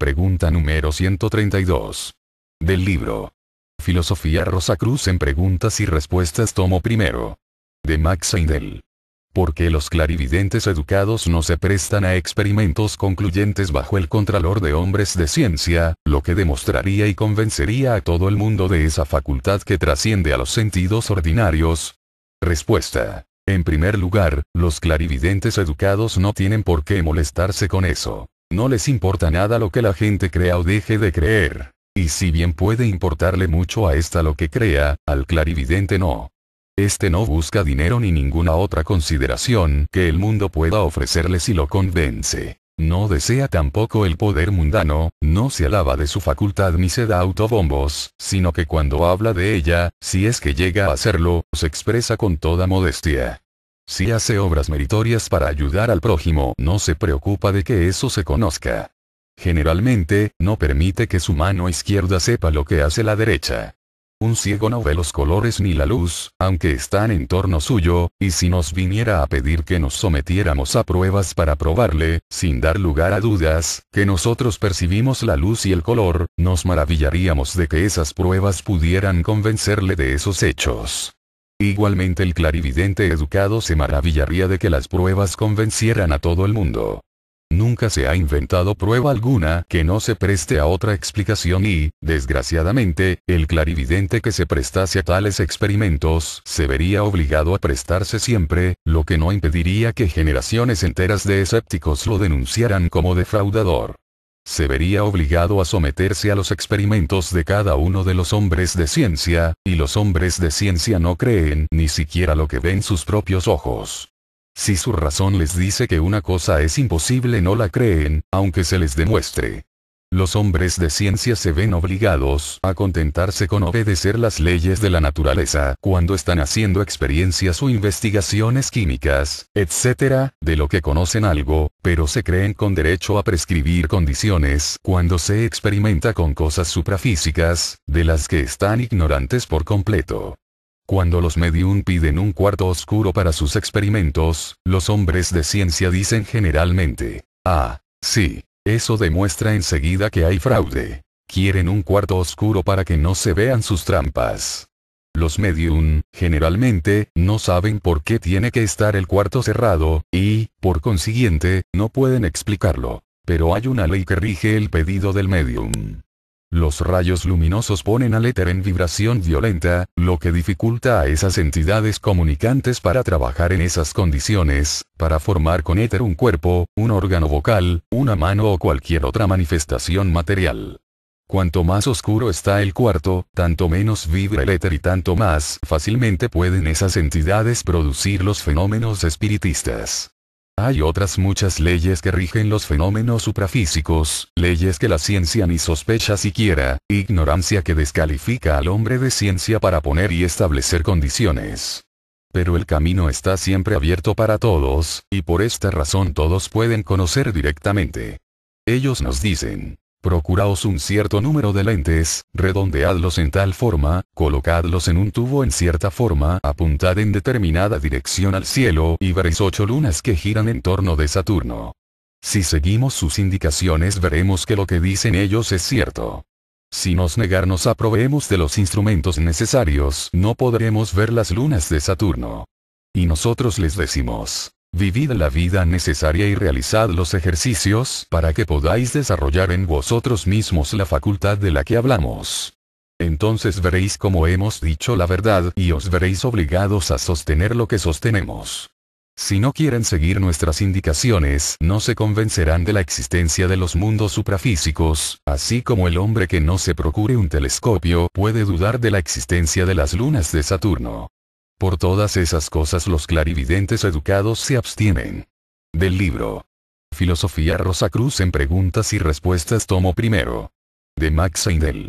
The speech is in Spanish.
Pregunta número 132. Del libro. Filosofía Rosa Cruz en Preguntas y Respuestas tomo primero. De Max Heindel. ¿Por qué los clarividentes educados no se prestan a experimentos concluyentes bajo el contralor de hombres de ciencia, lo que demostraría y convencería a todo el mundo de esa facultad que trasciende a los sentidos ordinarios? Respuesta. En primer lugar, los clarividentes educados no tienen por qué molestarse con eso. No les importa nada lo que la gente crea o deje de creer. Y si bien puede importarle mucho a esta lo que crea, al clarividente no. Este no busca dinero ni ninguna otra consideración que el mundo pueda ofrecerle si lo convence. No desea tampoco el poder mundano, no se alaba de su facultad ni se da autobombos, sino que cuando habla de ella, si es que llega a hacerlo, se expresa con toda modestia. Si hace obras meritorias para ayudar al prójimo, no se preocupa de que eso se conozca. Generalmente, no permite que su mano izquierda sepa lo que hace la derecha. Un ciego no ve los colores ni la luz, aunque están en torno suyo, y si nos viniera a pedir que nos sometiéramos a pruebas para probarle, sin dar lugar a dudas, que nosotros percibimos la luz y el color, nos maravillaríamos de que esas pruebas pudieran convencerle de esos hechos. Igualmente el clarividente educado se maravillaría de que las pruebas convencieran a todo el mundo. Nunca se ha inventado prueba alguna que no se preste a otra explicación y, desgraciadamente, el clarividente que se prestase a tales experimentos se vería obligado a prestarse siempre, lo que no impediría que generaciones enteras de escépticos lo denunciaran como defraudador se vería obligado a someterse a los experimentos de cada uno de los hombres de ciencia, y los hombres de ciencia no creen ni siquiera lo que ven sus propios ojos. Si su razón les dice que una cosa es imposible no la creen, aunque se les demuestre los hombres de ciencia se ven obligados a contentarse con obedecer las leyes de la naturaleza cuando están haciendo experiencias o investigaciones químicas, etc., de lo que conocen algo, pero se creen con derecho a prescribir condiciones cuando se experimenta con cosas suprafísicas, de las que están ignorantes por completo. Cuando los medium piden un cuarto oscuro para sus experimentos, los hombres de ciencia dicen generalmente, ah, sí, eso demuestra enseguida que hay fraude. Quieren un cuarto oscuro para que no se vean sus trampas. Los medium, generalmente, no saben por qué tiene que estar el cuarto cerrado, y, por consiguiente, no pueden explicarlo. Pero hay una ley que rige el pedido del medium. Los rayos luminosos ponen al éter en vibración violenta, lo que dificulta a esas entidades comunicantes para trabajar en esas condiciones, para formar con éter un cuerpo, un órgano vocal, una mano o cualquier otra manifestación material. Cuanto más oscuro está el cuarto, tanto menos vibra el éter y tanto más fácilmente pueden esas entidades producir los fenómenos espiritistas. Hay otras muchas leyes que rigen los fenómenos suprafísicos, leyes que la ciencia ni sospecha siquiera, ignorancia que descalifica al hombre de ciencia para poner y establecer condiciones. Pero el camino está siempre abierto para todos, y por esta razón todos pueden conocer directamente. Ellos nos dicen, Procuraos un cierto número de lentes, redondeadlos en tal forma, colocadlos en un tubo en cierta forma, apuntad en determinada dirección al cielo y veréis ocho lunas que giran en torno de Saturno. Si seguimos sus indicaciones veremos que lo que dicen ellos es cierto. Si nos negarnos a proveemos de los instrumentos necesarios, no podremos ver las lunas de Saturno. Y nosotros les decimos, Vivid la vida necesaria y realizad los ejercicios para que podáis desarrollar en vosotros mismos la facultad de la que hablamos. Entonces veréis como hemos dicho la verdad y os veréis obligados a sostener lo que sostenemos. Si no quieren seguir nuestras indicaciones, no se convencerán de la existencia de los mundos suprafísicos, así como el hombre que no se procure un telescopio puede dudar de la existencia de las lunas de Saturno. Por todas esas cosas los clarividentes educados se abstienen. Del libro. Filosofía Rosa Cruz en preguntas y respuestas tomo primero. De Max Heindel.